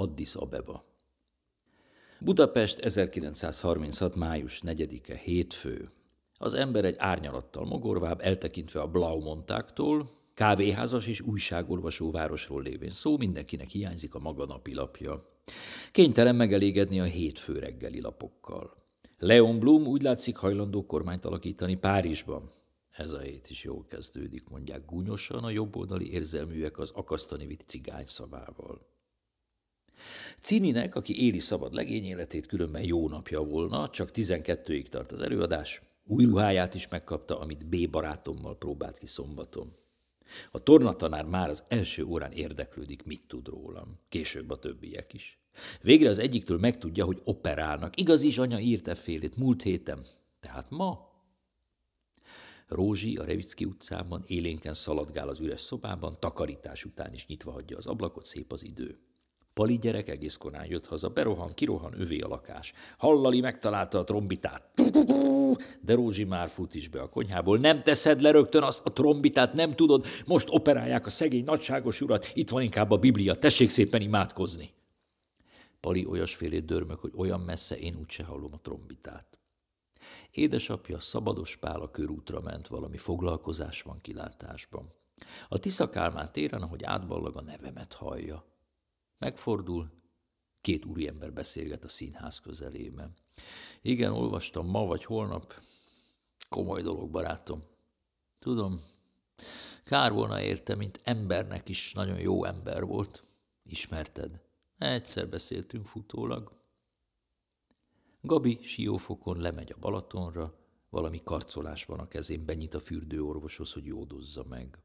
Addis Abeba. Budapest 1936. május 4-e hétfő. Az ember egy árnyalattal mogorvább, eltekintve a Blaumontáktól, kávéházas és újságolvasó városról lévén szó, mindenkinek hiányzik a maga lapja. Kénytelen megelégedni a hétfő reggeli lapokkal. Leon Blum úgy látszik hajlandó kormányt alakítani Párizsban. Ez a hét is jól kezdődik, mondják gúnyosan a jobboldali érzelműek az akasztani vitt cigány szavával. Cininek, aki éli szabad legény életét, különben jó napja volna, csak 12-ig tart az előadás. Új ruháját is megkapta, amit B barátommal próbált ki szombaton. A tornatanár már az első órán érdeklődik, mit tud rólam. Később a többiek is. Végre az egyiktől megtudja, hogy operálnak. Igaz is, anya írt e félét múlt héten. Tehát ma? Rózsi a Revicki utcában élénken szaladgál az üres szobában, takarítás után is nyitva hagyja az ablakot, szép az idő. Pali gyerek egész korán jött haza, berohan, kirohan, övé a lakás. Hallali megtalálta a trombitát. De Rózsi már fut is be a konyhából. Nem teszed le rögtön azt a trombitát, nem tudod? Most operálják a szegény nagyságos urat, itt van inkább a Biblia, tessék szépen imádkozni. Pali olyasfélét dörmög, hogy olyan messze én úgyse hallom a trombitát. Édesapja szabados pál a körútra ment, valami foglalkozás van kilátásban. A Tisza téren, ahogy átballag a nevemet hallja. Megfordul, két úriember beszélget a színház közelében. Igen, olvastam ma vagy holnap. Komoly dolog, barátom. Tudom, kár volna érte, mint embernek is nagyon jó ember volt. Ismerted? Egyszer beszéltünk futólag. Gabi siófokon lemegy a Balatonra, valami karcolás van a kezén, benyit a fürdőorvoshoz, hogy jódozza meg.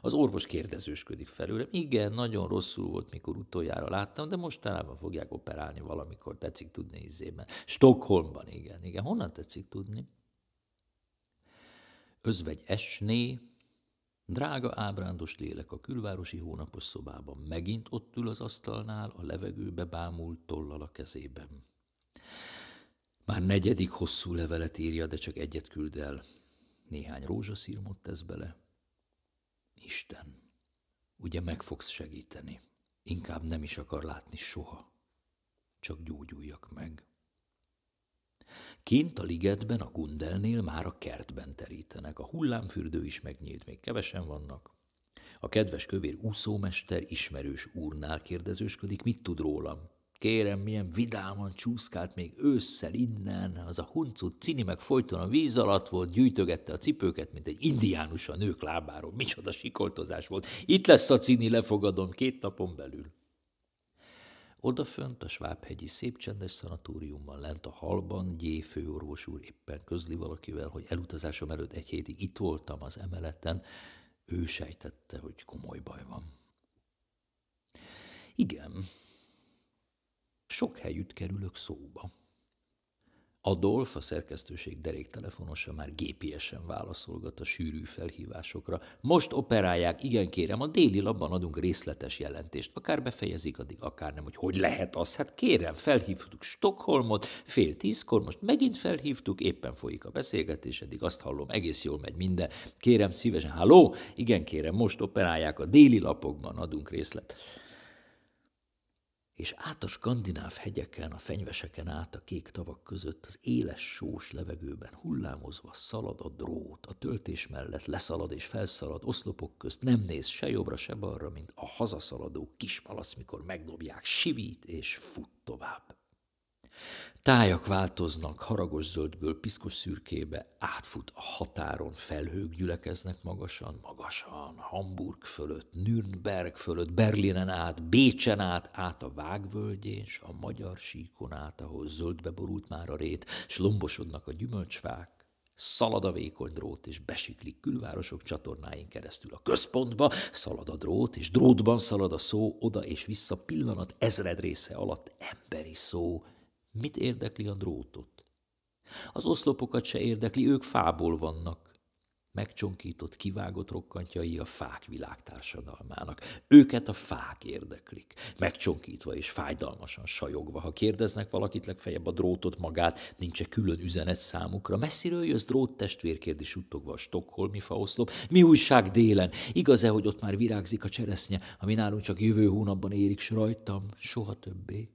Az orvos kérdezősködik felőlem. Igen, nagyon rosszul volt, mikor utoljára láttam, de mostanában fogják operálni valamikor, tetszik tudni izében. Stockholmban, igen, igen. Honnan tetszik tudni? Özvegy esné, Drága ábrándos lélek a külvárosi hónapos szobában megint ott ül az asztalnál, a levegőbe bámult tollal a kezében. Már negyedik hosszú levelet írja, de csak egyet küld el. Néhány rózsaszírmot tesz bele, Isten, ugye meg fogsz segíteni. Inkább nem is akar látni soha. Csak gyógyuljak meg. Kint a ligetben, a Gundelnél már a kertben terítenek. A hullámfürdő is megnyílt, még kevesen vannak. A kedves kövér úszómester ismerős úrnál kérdezősködik, mit tud rólam. Kérem, milyen vidáman csúszkált még ősszel innen, az a huncut cini meg folyton a víz alatt volt, gyűjtögette a cipőket, mint egy indiánus a nők lábáról. Micsoda sikoltozás volt. Itt lesz a cini, lefogadom két napon belül. Odafönt a Svábhegyi szép csendes szanatóriumban lent a halban Gyé főorvos úr éppen közli valakivel, hogy elutazásom előtt egy hétig itt voltam az emeleten. Ő sejtette, hogy komoly baj van. Igen, sok helyütt kerülök szóba. Adolf, a szerkesztőség deréktelefonosa már gépiesen válaszolgat a sűrű felhívásokra. Most operálják, igen kérem, a déli labban adunk részletes jelentést. Akár befejezik, addig akár nem, hogy hogy lehet az. Hát kérem, felhívtuk Stockholmot, fél tízkor, most megint felhívtuk, éppen folyik a beszélgetés, eddig azt hallom, egész jól megy minden. Kérem szívesen, halló, igen kérem, most operálják, a déli lapokban adunk részlet és át a skandináv hegyeken, a fenyveseken át a kék tavak között, az éles sós levegőben hullámozva szalad a drót, a töltés mellett leszalad és felszalad oszlopok közt, nem néz se jobbra, se balra, mint a hazaszaladó kis kispalasz, mikor megdobják, sivít és fut tovább. Tájak változnak, haragos zöldből piszkos szürkébe, átfut a határon, felhők gyülekeznek magasan, magasan, Hamburg fölött, Nürnberg fölött, Berlinen át, Bécsen át, át a vágvölgyén, s a magyar síkon át, ahol zöldbe borult már a rét, s lombosodnak a gyümölcsfák, Szalad a vékony drót, és besiklik külvárosok csatornáin keresztül a központba, szalad a drót, és drótban szalad a szó, oda és vissza pillanat ezred része alatt emberi szó, Mit érdekli a drótot? Az oszlopokat se érdekli, ők fából vannak. Megcsonkított, kivágott rokkantjai a fák világtársadalmának. Őket a fák érdeklik. Megcsonkítva és fájdalmasan sajogva. Ha kérdeznek valakit, legfeljebb a drótot magát, nincs-e külön üzenet számukra. Messziről jössz drót kérdi suttogva a stokholmi faoszlop. Mi újság délen? Igaz-e, hogy ott már virágzik a cseresznye, ami nálunk csak jövő hónapban érik, s rajtam soha többé?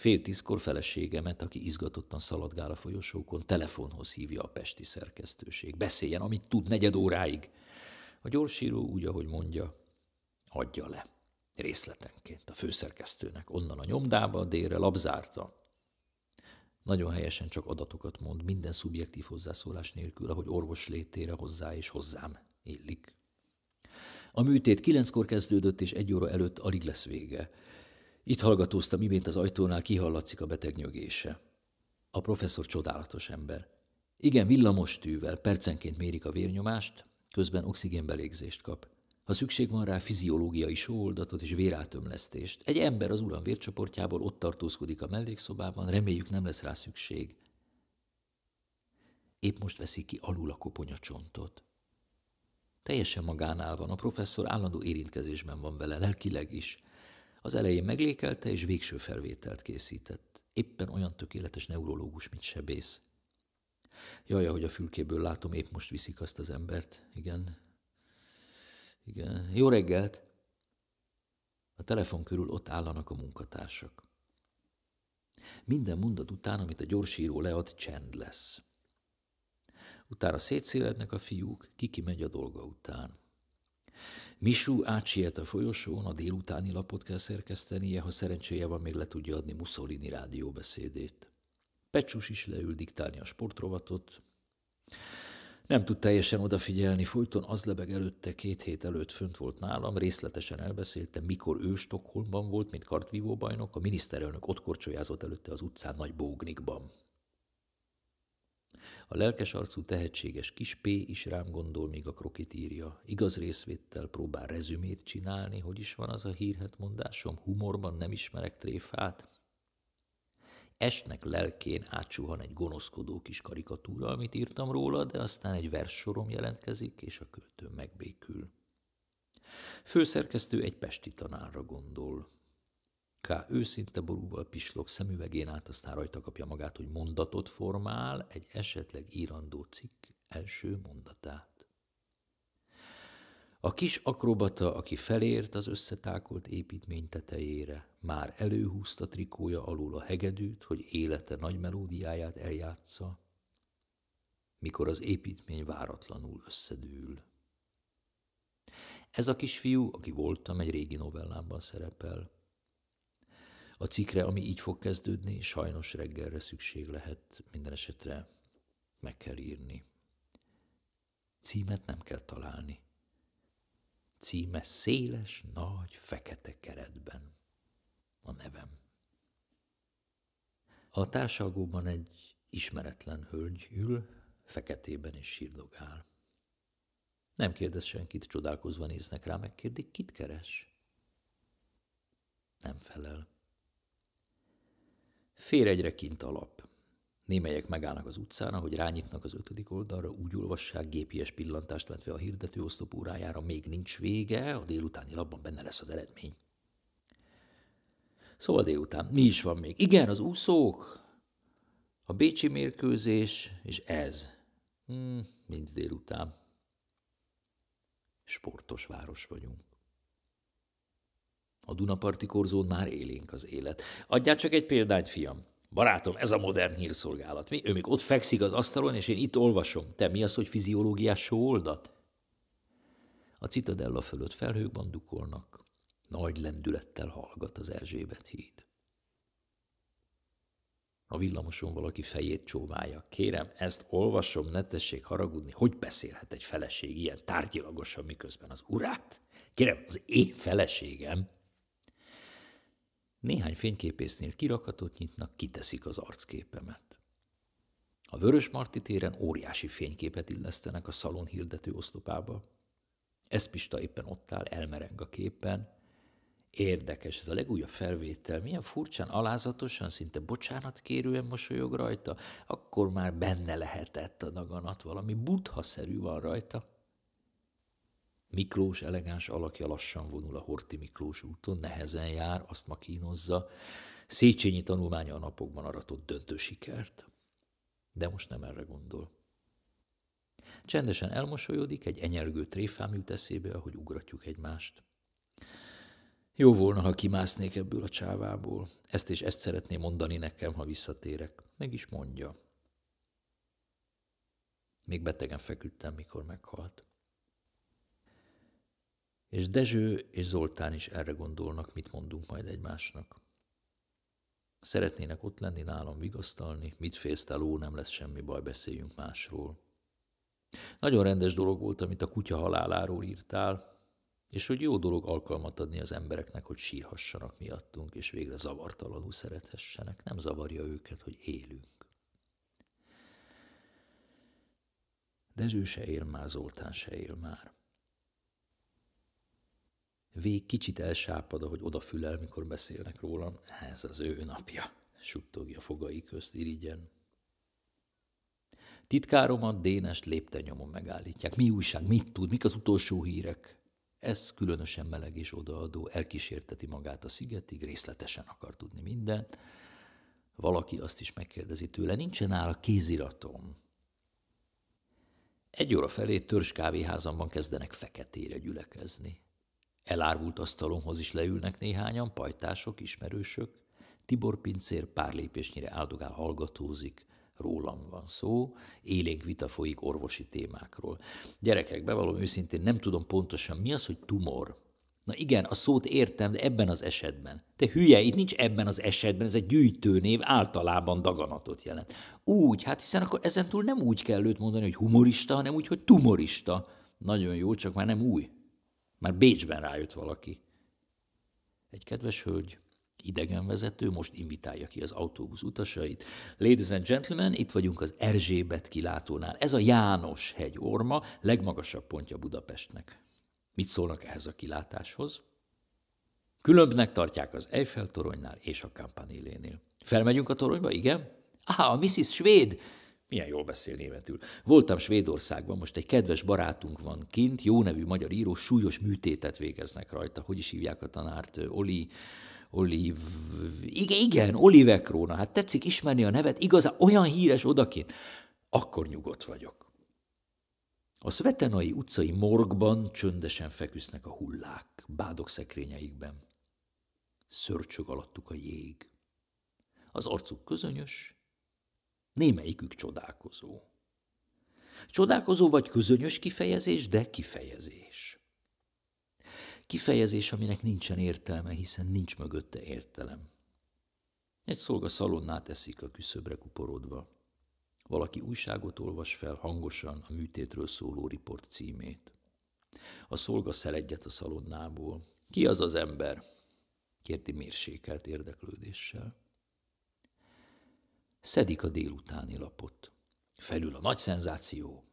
Fél tízkor feleségemet, aki izgatottan szaladgál a folyosókon, telefonhoz hívja a pesti szerkesztőség. Beszéljen, amit tud, negyed óráig. A gyorsíró úgy, ahogy mondja, adja le. Részletenként a főszerkesztőnek, onnan a nyomdába, a délre labzárta. Nagyon helyesen csak adatokat mond, minden szubjektív hozzászólás nélkül, ahogy orvos létére hozzá és hozzám illik. A műtét kilenckor kezdődött, és egy óra előtt alig lesz vége. Itt hallgatóztam, imént az ajtónál kihallatszik a beteg nyögése. A professzor csodálatos ember. Igen, villamos tűvel percenként mérik a vérnyomást, közben oxigénbelégzést kap. Ha szükség van rá, fiziológiai sóoldatot és vérátömlesztést. Egy ember az uram vércsoportjából ott tartózkodik a mellékszobában, reméljük nem lesz rá szükség. Épp most veszik ki alul a csontot. Teljesen magánál van, a professzor állandó érintkezésben van vele, lelkileg is – az elején meglékelte és végső felvételt készített. Éppen olyan tökéletes neurológus, mint sebész. Jaj, ahogy a fülkéből látom, épp most viszik azt az embert. Igen. Igen. Jó reggelt! A telefon körül ott állanak a munkatársak. Minden mondat után, amit a gyorsíró lead, csend lesz. Utána szétszélednek a fiúk, kiki megy a dolga után. Misú átsiet a folyosón, a délutáni lapot kell szerkesztenie, ha szerencséje van, még le tudja adni Mussolini rádióbeszédét. Pecsus is leül diktálni a sportrovatot. Nem tud teljesen odafigyelni, folyton az lebeg előtte, két hét előtt fönt volt nálam, részletesen elbeszélte, mikor ő Stockholmban volt, mint kartvívó bajnok, a miniszterelnök ott korcsolyázott előtte az utcán nagy bógnikban. A lelkes arcú tehetséges kis P is rám gondol, míg a krokit írja. Igaz részvéttel próbál rezümét csinálni, hogy is van az a hírhet mondásom, humorban nem ismerek tréfát. Esnek lelkén átsuhan egy gonoszkodó kis karikatúra, amit írtam róla, de aztán egy verssorom jelentkezik, és a költő megbékül. Főszerkesztő egy pesti tanárra gondol. K. őszinte borúval pislog szemüvegén át, aztán rajta kapja magát, hogy mondatot formál, egy esetleg írandó cikk első mondatát. A kis akrobata, aki felért az összetákolt építmény tetejére, már előhúzta trikója alól a hegedűt, hogy élete nagy melódiáját eljátsza, mikor az építmény váratlanul összedől. Ez a kisfiú, aki voltam, egy régi novellámban szerepel, a cikre, ami így fog kezdődni, sajnos reggelre szükség lehet, minden esetre meg kell írni. Címet nem kell találni. Címe széles, nagy, fekete keretben. A nevem. A társalgóban egy ismeretlen hölgy ül, feketében és sírdogál. Nem kérdez senkit, csodálkozva néznek rá, megkérdik, kit keres? Nem felel. Fér egyre kint alap. Némelyek megállnak az utcán, ahogy rányitnak az ötödik oldalra, úgy olvassák, gépies pillantást vetve a hirdető oszlop órájára, még nincs vége, a délutáni lapban benne lesz az eredmény. Szóval délután, mi is van még? Igen, az úszók, a bécsi mérkőzés, és ez. Hmm, mind délután. Sportos város vagyunk. A Dunaparti korzón már élénk az élet. Adjál csak egy példányt, fiam. Barátom, ez a modern hírszolgálat. Mi? Ő még ott fekszik az asztalon, és én itt olvasom. Te mi az, hogy fiziológiás sóoldat? A citadella fölött felhőkban dukolnak. Nagy lendülettel hallgat az Erzsébet híd. A villamoson valaki fejét csóválja. Kérem, ezt olvasom, ne tessék haragudni. Hogy beszélhet egy feleség ilyen tárgyilagosan, miközben az urát? Kérem, az én feleségem néhány fényképésznél kirakatot nyitnak, kiteszik az arcképemet. A Vörös Marti téren óriási fényképet illesztenek a szalon hirdető oszlopába. Eszpista éppen ott áll, elmereng a képen. Érdekes, ez a legújabb felvétel, milyen furcsán, alázatosan, szinte bocsánat kérően mosolyog rajta, akkor már benne lehetett a daganat, valami buddha szerű van rajta. Miklós elegáns alakja lassan vonul a Horti Miklós úton, nehezen jár, azt ma kínozza. Széchenyi tanulmánya a napokban aratott döntő sikert, de most nem erre gondol. Csendesen elmosolyodik, egy enyelgő tréfám jut eszébe, ahogy ugratjuk egymást. Jó volna, ha kimásznék ebből a csávából. Ezt és ezt szeretné mondani nekem, ha visszatérek. Meg is mondja. Még betegen feküdtem, mikor meghalt. És Dezső és Zoltán is erre gondolnak, mit mondunk majd egymásnak. Szeretnének ott lenni, nálam vigasztalni, mit te ló, nem lesz semmi baj, beszéljünk másról. Nagyon rendes dolog volt, amit a kutya haláláról írtál, és hogy jó dolog alkalmat adni az embereknek, hogy sírhassanak miattunk, és végre zavartalanul szerethessenek. Nem zavarja őket, hogy élünk. Dezső se él már, Zoltán se él már. Vég kicsit elsápad, ahogy odafülel, mikor beszélnek rólam. Ez az ő napja, suttogja fogai közt irigyen. Titkáromat, Dénest lépten megállítják. Mi újság, mit tud, mik az utolsó hírek? Ez különösen meleg és odaadó, elkísérteti magát a szigetig, részletesen akar tudni mindent. Valaki azt is megkérdezi tőle, nincsen a kéziratom. Egy óra felé törzskávéházamban kezdenek feketére gyülekezni. Elárvult asztalomhoz is leülnek néhányan, pajtások, ismerősök. Tibor pincér pár lépésnyire áldogál, hallgatózik, rólam van szó, élénk vita folyik orvosi témákról. Gyerekek, bevallom őszintén, nem tudom pontosan, mi az, hogy tumor. Na igen, a szót értem, de ebben az esetben. Te hülye, itt nincs ebben az esetben, ez egy gyűjtőnév, általában daganatot jelent. Úgy, hát hiszen akkor ezentúl nem úgy kell őt mondani, hogy humorista, hanem úgy, hogy tumorista. Nagyon jó, csak már nem új. Már Bécsben rájött valaki. Egy kedves hölgy, idegenvezető, most invitálja ki az autóbusz utasait. Ladies and gentlemen, itt vagyunk az Erzsébet kilátónál. Ez a János hegy orma, legmagasabb pontja Budapestnek. Mit szólnak ehhez a kilátáshoz? Különbnek tartják az Eiffel toronynál és a Campanilénél. Felmegyünk a toronyba, igen? Aha, a Mrs. Svéd milyen jól beszél németül. Voltam Svédországban, most egy kedves barátunk van kint, jó nevű magyar író, súlyos műtétet végeznek rajta. Hogy is hívják a tanárt? Oli, Oliv, igen, igen Olive hát tetszik ismerni a nevet, igazán olyan híres odakint. Akkor nyugodt vagyok. A szvetenai utcai morgban csöndesen feküsznek a hullák, bádok szekrényeikben. Szörcsög alattuk a jég. Az arcuk közönyös, némelyikük csodálkozó. Csodálkozó vagy közönyös kifejezés, de kifejezés. Kifejezés, aminek nincsen értelme, hiszen nincs mögötte értelem. Egy szolga szalonnát eszik a küszöbre kuporodva. Valaki újságot olvas fel hangosan a műtétről szóló riport címét. A szolga szeledjet a szalonnából. Ki az az ember? Kérti mérsékelt érdeklődéssel. Szedik a délutáni lapot. Felül a nagy szenzáció.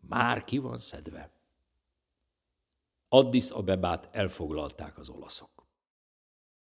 Már ki van szedve. Addis Abebát elfoglalták az olaszok.